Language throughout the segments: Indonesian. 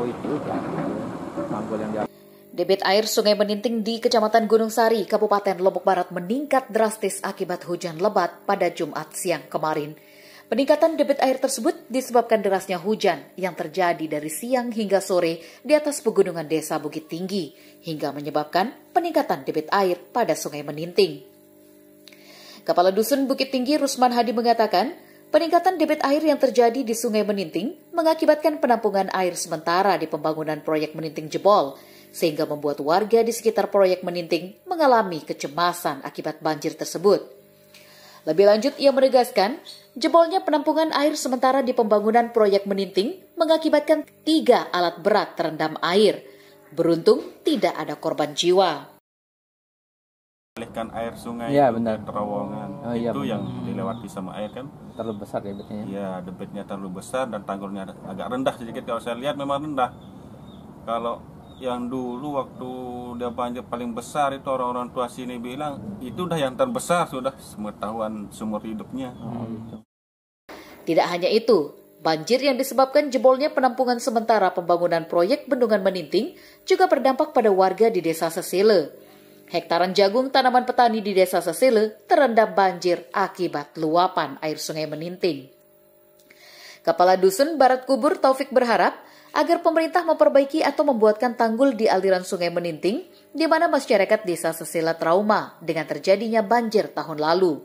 Oh, kan. Debit air Sungai Meninting di Kecamatan Gunung Sari, Kabupaten Lombok Barat meningkat drastis akibat hujan lebat pada Jumat siang kemarin. Peningkatan debit air tersebut disebabkan derasnya hujan yang terjadi dari siang hingga sore di atas pegunungan desa Bukit Tinggi, hingga menyebabkan peningkatan debit air pada Sungai Meninting. Kepala Dusun Bukit Tinggi Rusman Hadi mengatakan, Peningkatan debit air yang terjadi di Sungai Meninting mengakibatkan penampungan air sementara di pembangunan proyek Meninting jebol, sehingga membuat warga di sekitar proyek Meninting mengalami kecemasan akibat banjir tersebut. Lebih lanjut, ia menegaskan, jebolnya penampungan air sementara di pembangunan proyek Meninting mengakibatkan tiga alat berat terendam air. Beruntung, tidak ada korban jiwa alihkan air sungai ya, benar. ke terowongan oh, iya, itu benar. yang dilewati sama air kan terlalu besar debitnya ya, ya? Iya, debitnya terlalu besar dan tanggulnya agak rendah sedikit kalau saya lihat memang rendah kalau yang dulu waktu dia banjir paling besar itu orang-orang tua sini bilang itu udah yang terbesar sudah semetahuan sumur hidupnya oh, gitu. tidak hanya itu Banjir yang disebabkan jebolnya penampungan sementara pembangunan proyek bendungan meninting juga berdampak pada warga di desa sesile Hektaran jagung tanaman petani di desa Sesile terendam banjir akibat luapan air sungai meninting. Kepala Dusun Barat Kubur Taufik berharap agar pemerintah memperbaiki atau membuatkan tanggul di aliran sungai meninting di mana masyarakat desa Sesele trauma dengan terjadinya banjir tahun lalu.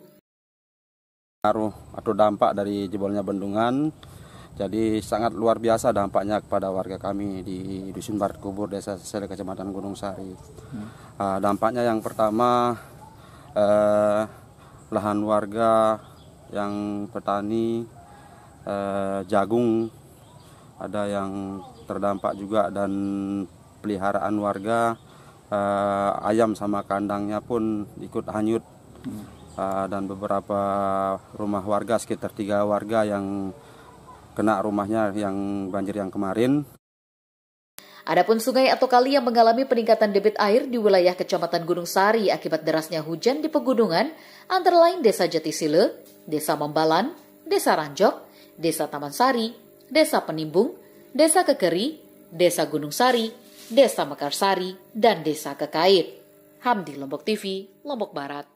Pengaruh atau dampak dari jebolnya bendungan jadi sangat luar biasa dampaknya kepada warga kami di Dusun Barat Kubur, Desa Sesele, Kecamatan Gunung Sari. Hmm. Uh, dampaknya yang pertama uh, lahan warga yang petani uh, jagung ada yang terdampak juga dan peliharaan warga uh, ayam sama kandangnya pun ikut hanyut hmm. uh, dan beberapa rumah warga sekitar tiga warga yang kena rumahnya yang banjir yang kemarin. Adapun sungai atau kali yang mengalami peningkatan debit air di wilayah Kecamatan Gunung Sari akibat derasnya hujan di pegunungan, antara lain Desa Jatisile, Desa Membalan, Desa Ranjok, Desa Taman Sari, Desa Penimbung, Desa Kekeri, Desa Gunung Sari, Desa Mekarsari, dan Desa Kekait. Hamdi Lombok TV, Lombok Barat.